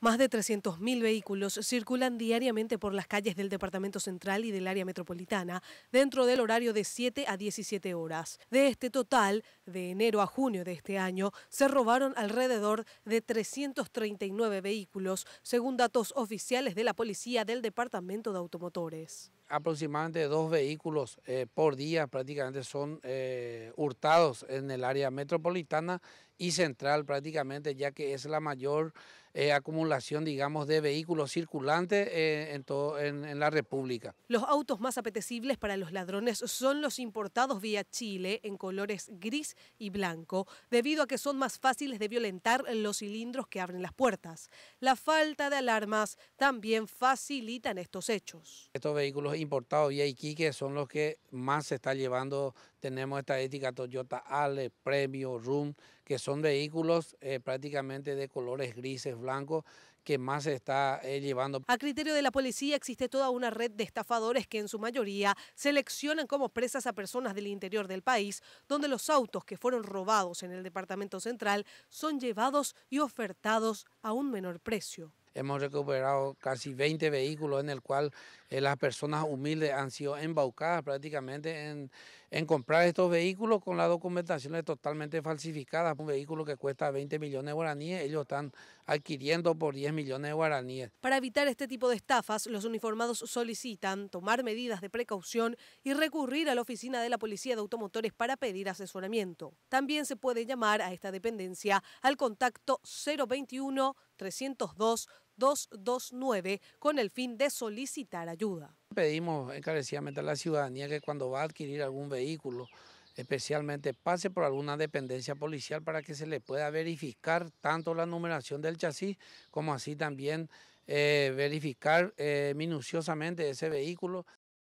Más de 300.000 vehículos circulan diariamente por las calles del Departamento Central y del área metropolitana dentro del horario de 7 a 17 horas. De este total, de enero a junio de este año, se robaron alrededor de 339 vehículos, según datos oficiales de la Policía del Departamento de Automotores aproximadamente dos vehículos eh, por día prácticamente son eh, hurtados en el área metropolitana y central prácticamente, ya que es la mayor eh, acumulación, digamos, de vehículos circulantes en, en, la República. Los autos más apetecibles para los ladrones son los importados vía Chile en colores gris y blanco, debido a que son más fáciles de violentar los cilindros que abren las puertas. La falta de alarmas también facilitan estos hechos. Estos vehículos importados y Iquique son los que más se está llevando. Tenemos esta ética Toyota Ale, Premio, Room, que son vehículos eh, prácticamente de colores grises, blancos, que más se está eh, llevando. A criterio de la policía existe toda una red de estafadores que en su mayoría seleccionan como presas a personas del interior del país, donde los autos que fueron robados en el departamento central son llevados y ofertados a un menor precio hemos recuperado casi 20 vehículos en el cual eh, las personas humildes han sido embaucadas prácticamente en, comprar estos vehículos con las documentaciones totalmente falsificadas. Un vehículo que cuesta 20 millones de guaraníes, ellos están adquiriendo por 10 millones de guaraníes. Para evitar este tipo de estafas, los uniformados solicitan tomar medidas de precaución y recurrir a la oficina de la Policía de Automotores para pedir asesoramiento. También se puede llamar a esta dependencia al contacto 021 302-229 con el fin de solicitar ayuda. Pedimos encarecidamente a la ciudadanía que cuando va a adquirir algún vehículo, especialmente pase por alguna dependencia policial para que se le pueda verificar tanto la numeración del chasis como así también eh, verificar eh, minuciosamente ese vehículo.